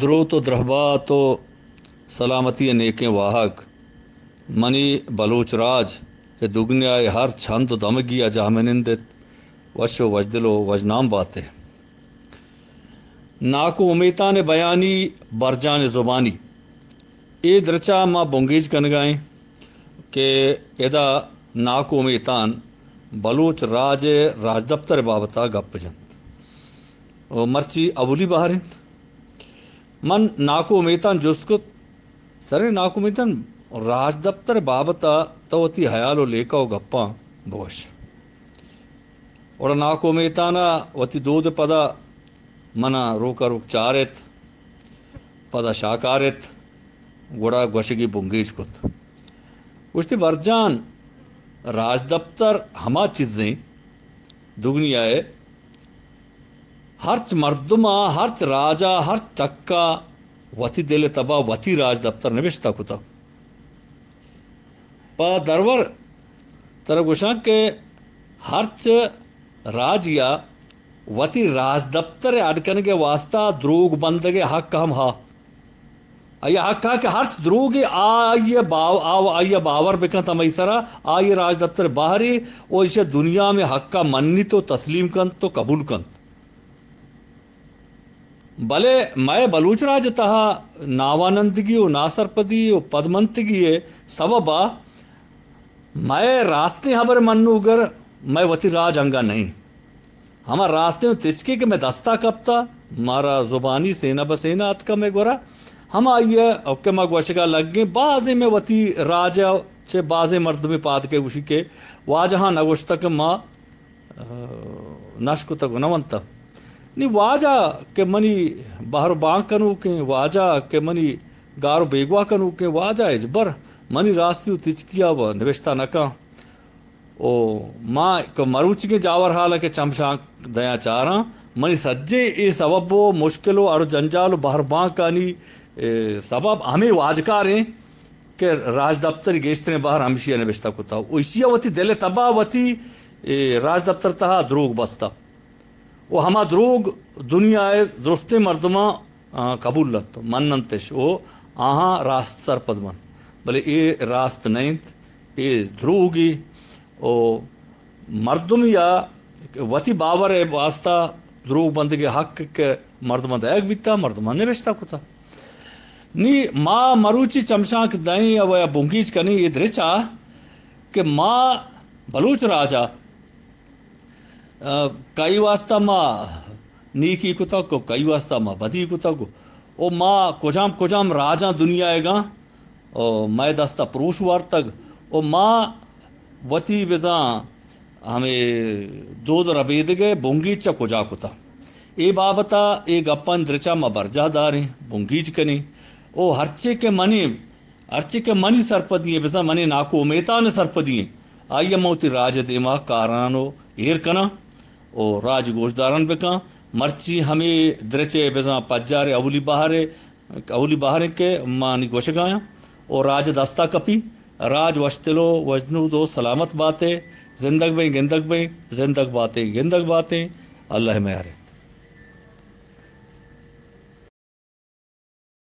तो द्रहबा तो सलामती नेक वाहक मनी बलोचराज ये दुगन्या हर छंद दमगिया निंदित वशो वजदिलो वजनाम बातें नाको उमेता ने बयानी बरजान ज़ुबानी ए दरचा माँ बोंगीज कन गाएँ के एदा नाको उमेतान बलोच राज राज दफ्तर बाबता गप जन मर्ची अबुली बहारिंद मन नाको मिगता चूस सर नाको मिगता राज दफ्तर बाबत तवती हयालो लेक गप बोश और नाको मिगता वति दूध पद मना रूक रूक चारेत पद शाकारेत गुड़ घोषगी बुंगीज को उसकी बरजान राज दफ्तर हमा चीजें दुगनी आए हर्च मर्दमा हर्च राजा हर्च चक्का वती दिल तबा वती राज दफ्तर नविश्ता कुता प दरवर तरगुशा के हर्च राज या वती राज दफ्तर अड़कन के वास्ता द्रोग बंद के हक हम हा आइए हक हा के हर्च द्रोग आइए बाव आव आइए बावर तम इसरा आइए राज दफ्तर बाहरी और इसे दुनिया में हक का मन्नी तो तस्लीम कंत तो कबूल कंत भले मैं बलूचराजतः नावानंदगियो नासरपदियो सब बा मैं रास्ते हबर मन्नूगर मैं वती राज अंगा नहीं हमार रास्ते में तिचके के मैं दस्ता कपता मारा जुबानी सेना बसेना अत का मैं गोरा हम आइए ओके मग गोशिका लग गए बाजे में वती राजा चे बाजे मर्द में पात के उसी के वाजहा नगोश तक माँ नश्क तक नवन नहीं वाजा के मनी बाहर बांग कनू के वाजा के मनी गारो बेगवा कनु के वाजा इज बर मनी रास्ती तिचकिया व निवेशता नका ओ माँ को मरुच के जावर हाल के चमशा दया चारा मनी सज्जे ए सबब वो मुश्किलो और जंजाल बाहर बांग कानी सबब हमें वाजकार हैं के राज दफ्तर गेस्ते बाहर हमशिया निवेशता को था इसिया वती दिले तबाह वती राज दफ्तर तहा द्रोग बसता वो हमा द्रोग दुनिया द्रोस्ते मर्दमा कबूल लत मन्नन तेश वो आहा रास्त सर पदमन भले ये रास्त नहीं ये ध्रुगी ओ मर्दम या वती बावर है वास्ता ध्रुव बंद के हक के मर्दमा दयाग बीता मर्दमा ने बेचता कुता नी माँ मरुचि चमशाक के दई या वया बुंगीज कनी ये दृचा कि माँ बलूच राजा कई वास्ता माँ नी की कुतक को कई वास्ता माँ बदी कुतक को ओ माँ कोजाम कोजाम राजा दुनिया आएगा ओ मैं दस्ता पुरुष वार तक ओ माँ वती बेजा हमें दो रबेद गए बोंगी चा कुजा कुता ए बाबता ए गप्पन दृचा माँ बरजा दारे बोंगीच कने ओ हरचे के मने अर्चे के मन ही सर्प दिए बेसा मने नाकू उमेता ने सर्प दिए आइए मोती राज देमा कारानो एर कना और राज गोशदारन बि का मर्ची हमें द्रचे बेजा पज्जारे अवली बहारे अवली बहारे के मानी नि गोश गाया और राज दस्ता कपी राज वशतिलो वजनू दो सलामत बातें जिंदग में गिंदग में जिंदग बातें गिंदग बातें अल्लाह में